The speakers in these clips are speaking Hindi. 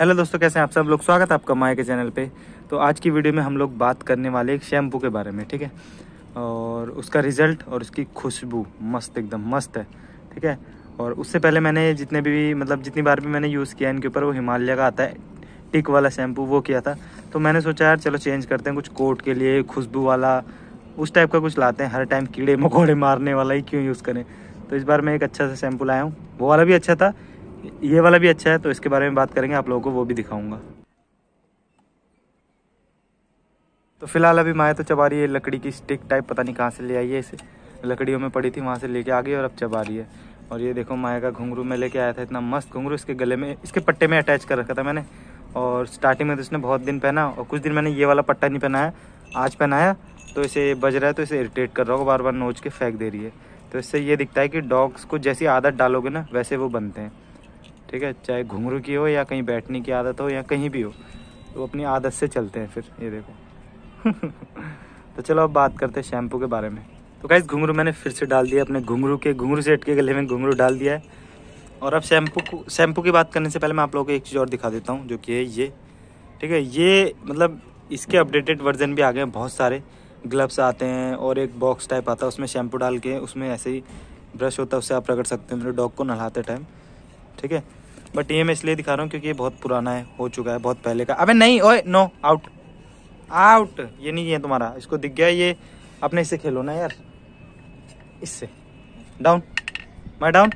हेलो दोस्तों कैसे हैं आप सब लोग स्वागत है आपका माया के चैनल पे तो आज की वीडियो में हम लोग बात करने वाले एक शैम्पू के बारे में ठीक है और उसका रिज़ल्ट और उसकी खुशबू मस्त एकदम मस्त है ठीक है और उससे पहले मैंने जितने भी मतलब जितनी बार भी मैंने यूज़ किया इनके ऊपर वो हिमालय का आता है टिक वाला शैम्पू वो किया था तो मैंने सोचा यार चलो चेंज करते हैं कुछ कोट के लिए खुशबू वाला उस टाइप का कुछ लाते हैं हर टाइम कीड़े मकोड़े मारने वाला ही क्यों यूज़ करें तो इस बार मैं एक अच्छा सा शैम्पू लाया हूँ वो वाला भी अच्छा था ये वाला भी अच्छा है तो इसके बारे में बात करेंगे आप लोगों को वो भी दिखाऊंगा तो फिलहाल अभी माया तो चबा रही है लकड़ी की स्टिक टाइप पता नहीं कहाँ से ले आई है इसे लकड़ियों में पड़ी थी वहाँ से लेके आ गई और अब चबा रही है और ये देखो माया का घुंघरू में लेके आया था इतना मस्त घुंघरू इसके गले में इसके पट्टे में अटैच कर रखा था मैंने और स्टार्टिंग में तो इसने बहुत दिन पहना और कुछ दिन मैंने ये वाला पट्टा नहीं पहनाया आज पहनाया तो इसे बज रहा है तो इसे इरीटेट कर रहा होगा बार बार नोच के फेंक दे रही है तो इससे ये दिखता है कि डॉग्स को जैसी आदत डालोगे ना वैसे वो बनते हैं ठीक है चाहे घुंघरू की हो या कहीं बैठने की आदत हो या कहीं भी हो तो अपनी आदत से चलते हैं फिर ये देखो तो चलो अब बात करते हैं शैम्पू के बारे में तो गाइज घुंघरू मैंने फिर से डाल दिया अपने घुंघरू के घुंघरू से के गले में घुंघरू डाल दिया है और अब शैम्पू को शैम्पू की बात करने से पहले मैं आप लोगों को एक चीज़ और दिखा देता हूँ जो कि है ये ठीक है ये मतलब इसके अपडेटेड वर्जन भी आ गए हैं बहुत सारे ग्लव्स आते हैं और एक बॉक्स टाइप आता है उसमें शैम्पू डाल के उसमें ऐसे ही ब्रश होता है उससे आप रगड़ सकते हैं मेरे डॉग को नहलाते टाइम ठीक है बट ये मैं इसलिए दिखा रहा हूँ क्योंकि ये बहुत पुराना है हो चुका है बहुत पहले का अबे नहीं ओए नो आउट आउट ये नहीं है तुम्हारा इसको दिख गया ये अपने इससे खेलो ना यार इससे डाउन मैं डाउन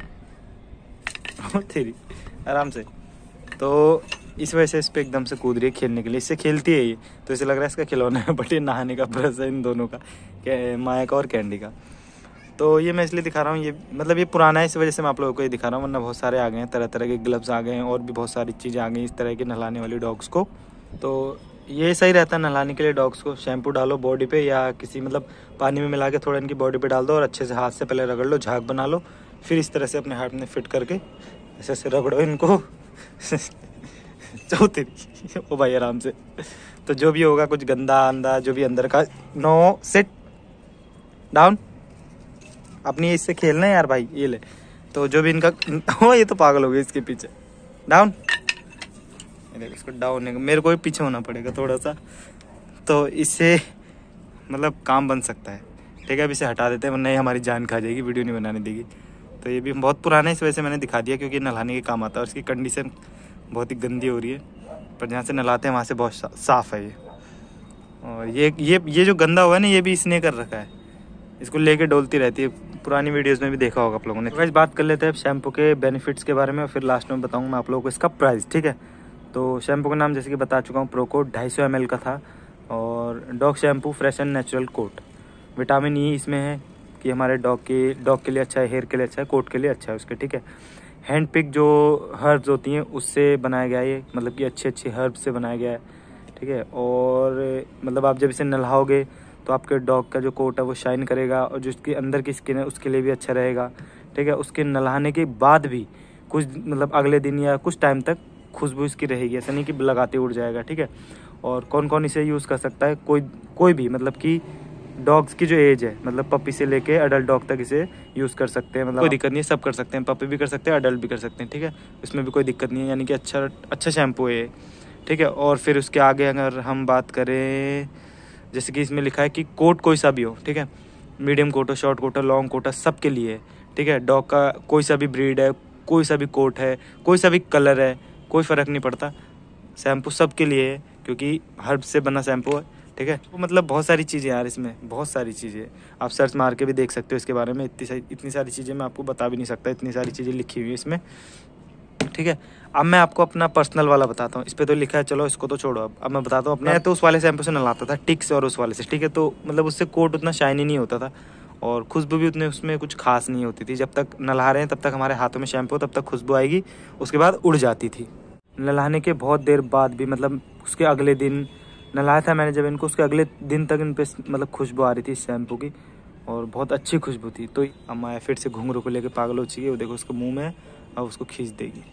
तेरी आराम से तो इस वजह से इस पर एकदम से कूद रही है खेलने के लिए इससे खेलती है ये तो इसे लग रहा है इसका खिलौना है बट ये नहाने का ब्रश है इन दोनों का माया का और कैंडी का तो ये मैं इसलिए दिखा रहा हूँ ये मतलब ये पुराना है इस वजह से मैं आप लोगों को ये दिखा रहा हूँ वरना बहुत सारे आ गए हैं तरह तरह के ग्लव्स आ गए हैं और भी बहुत सारी चीज़ें आ गई इस तरह के नहलाने वाली डॉग्स को तो ये सही रहता है नहलाने के लिए डॉग्स को शैम्पू डालो बॉडी पे या किसी मतलब पानी में मिला के थोड़ा इनकी बॉडी पे डाल दो और अच्छे से हाथ से पहले रगड़ लो झाग बना लो फिर इस तरह से अपने हाथ में फिट करके ऐसे ऐसे रगड़ो इनको चौथे ओ भाई आराम से तो जो भी होगा कुछ गंदा अंदा जो भी अंदर का नो सेट डाउन अपनी इससे खेलना है यार भाई ये ले तो जो भी इनका हो ये तो पागल हो गया इसके पीछे डाउन इसको डाउन मेरे को भी पीछे होना पड़ेगा थोड़ा सा तो इससे मतलब काम बन सकता है ठीक है अब इसे हटा देते हैं नहीं हमारी जान खा जाएगी वीडियो नहीं बनाने देगी तो ये भी बहुत पुराना है इस वजह से मैंने दिखा दिया क्योंकि नहाने के काम आता है और इसकी कंडीशन बहुत ही गंदी हो रही है पर जहाँ से नहलाते हैं वहाँ से बहुत साफ़ है ये और ये ये ये जो गंदा हुआ है ना ये भी इसने कर रखा है इसको लेके डोलती रहती है पुरानी वीडियोस में भी देखा होगा आप लोगों ने वैसे तो बात कर लेते हैं शैम्पू के बेनिफिट्स के बारे में और फिर लास्ट में बताऊँ मैं आप लोगों को इसका प्राइस ठीक है तो शैम्पू का नाम जैसे कि बता चुका हूँ प्रोकोट ढाई सौ का था और dog shampoo fresh and natural coat vitamin E इसमें है कि हमारे डॉग के डॉग के लिए अच्छा है हेयर के लिए अच्छा है कोट के लिए अच्छा है उसके ठीक है हैंड पिक जो हर्ब्स होती हैं उससे बनाया गया है मतलब कि अच्छे अच्छे हर्ब्स से बनाया गया है ठीक है और मतलब आप जब इसे नहाओगे तो आपके डॉग का जो कोट है वो शाइन करेगा और जो उसके अंदर की स्किन है उसके लिए भी अच्छा रहेगा ठीक है उसके नहाने के बाद भी कुछ मतलब अगले दिन या कुछ टाइम तक खुशबू इसकी रहेगी ऐसा नहीं कि लगाते उड़ जाएगा ठीक है और कौन कौन इसे यूज़ कर सकता है कोई कोई भी मतलब कि डॉग्स की जो एज है मतलब पपी से लेके अडल्ट डॉग तक इसे यूज़ कर सकते हैं मतलब कोई दिक्कत नहीं है सब कर सकते हैं पपी भी कर सकते हैं अडल्ट भी कर सकते हैं ठीक है इसमें भी कोई दिक्कत नहीं है यानी कि अच्छा अच्छा शैम्पू है ठीक है और फिर उसके आगे अगर हम बात करें जैसे कि इसमें लिखा है कि कोट कोई सा भी हो ठीक है मीडियम कोट हो शॉर्ट कोट हो लॉन्ग कोट हो सब के लिए ठीक है डॉग का कोई सा भी ब्रीड है कोई सा भी कोट है कोई सा भी कलर है कोई फ़र्क नहीं पड़ता शैम्पू सब के लिए है क्योंकि हर्ब से बना शैम्पू है ठीक है तो मतलब बहुत सारी चीज़ें यार इसमें बहुत सारी चीज़ें आप सर्च मार के भी देख सकते हो इसके बारे में इतनी सारी इतनी सारी चीज़ें मैं आपको बता भी नहीं सकता इतनी सारी चीज़ें लिखी हुई है इसमें ठीक है अब मैं आपको अपना पर्सनल वाला बताता हूँ इस पर तो लिखा है चलो इसको तो छोड़ो अब अब मैं बताता हूँ मैं तो उस वाले शैम्पू से नहलाता था टिक्स और उस वाले से ठीक है तो मतलब उससे कोट उतना शाइनी नहीं होता था और खुशबू भी उतने उसमें कुछ खास नहीं होती थी जब तक नला रहे हैं तब तक हमारे हाथों में शैम्पू तब तक खुशबू आएगी उसके बाद उड़ जाती थी नहाने के बहुत देर बाद भी मतलब उसके अगले दिन नहाया था मैंने जब इनको उसके अगले दिन तक इन पर मतलब खुशबू आ रही थी इस शैम्पू की और बहुत अच्छी खुशबू थी तो अम्मा फिर से घुंघरू को लेकर पागल हो चुकी है वो देखो उसके मुंह में अब उसको खींच देगी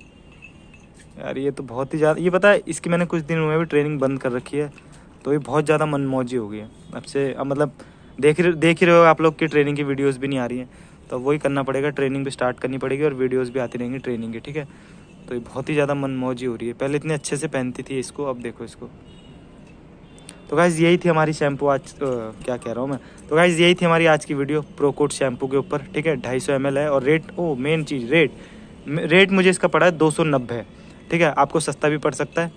यार ये तो बहुत ही ज़्यादा ये पता है इसकी मैंने कुछ दिनों में भी ट्रेनिंग बंद कर रखी है तो ये बहुत ज़्यादा मनमौजी हो गई है अब से अब मतलब देख देख ही रहे हो आप लोग की ट्रेनिंग की वीडियोस भी नहीं आ रही हैं तो वही करना पड़ेगा ट्रेनिंग भी स्टार्ट करनी पड़ेगी और वीडियोज भी आती रहेंगी ट्रेनिंग की ठीक है तो ये बहुत ही ज़्यादा मनमौजी हो रही है पहले इतने अच्छे से पहनती थी इसको अब देखो इसको तो गाइज़ यही थी हमारी शैम्पू आज क्या कह रहा हूँ मैं तो गाइज़ यही थी हमारी आज की वीडियो प्रोकोट शैम्पू के ऊपर ठीक है ढाई सौ है और रेट ओ मेन चीज़ रेट रेट मुझे इसका पड़ा है दो सौ नब्बे ठीक है आपको सस्ता भी पड़ सकता है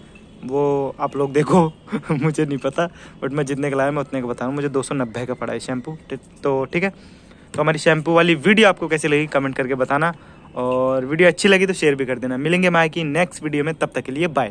वो आप लोग देखो मुझे नहीं पता बट मैं जितने का लाया मैं उतने का बता रहा हूँ मुझे दो का पड़ा है शैम्पू तो ठीक है तो हमारी शैम्पू वाली वीडियो आपको कैसी लगी कमेंट करके बताना और वीडियो अच्छी लगी तो शेयर भी कर देना मिलेंगे माँ की नेक्स्ट वीडियो में तब तक के लिए बाय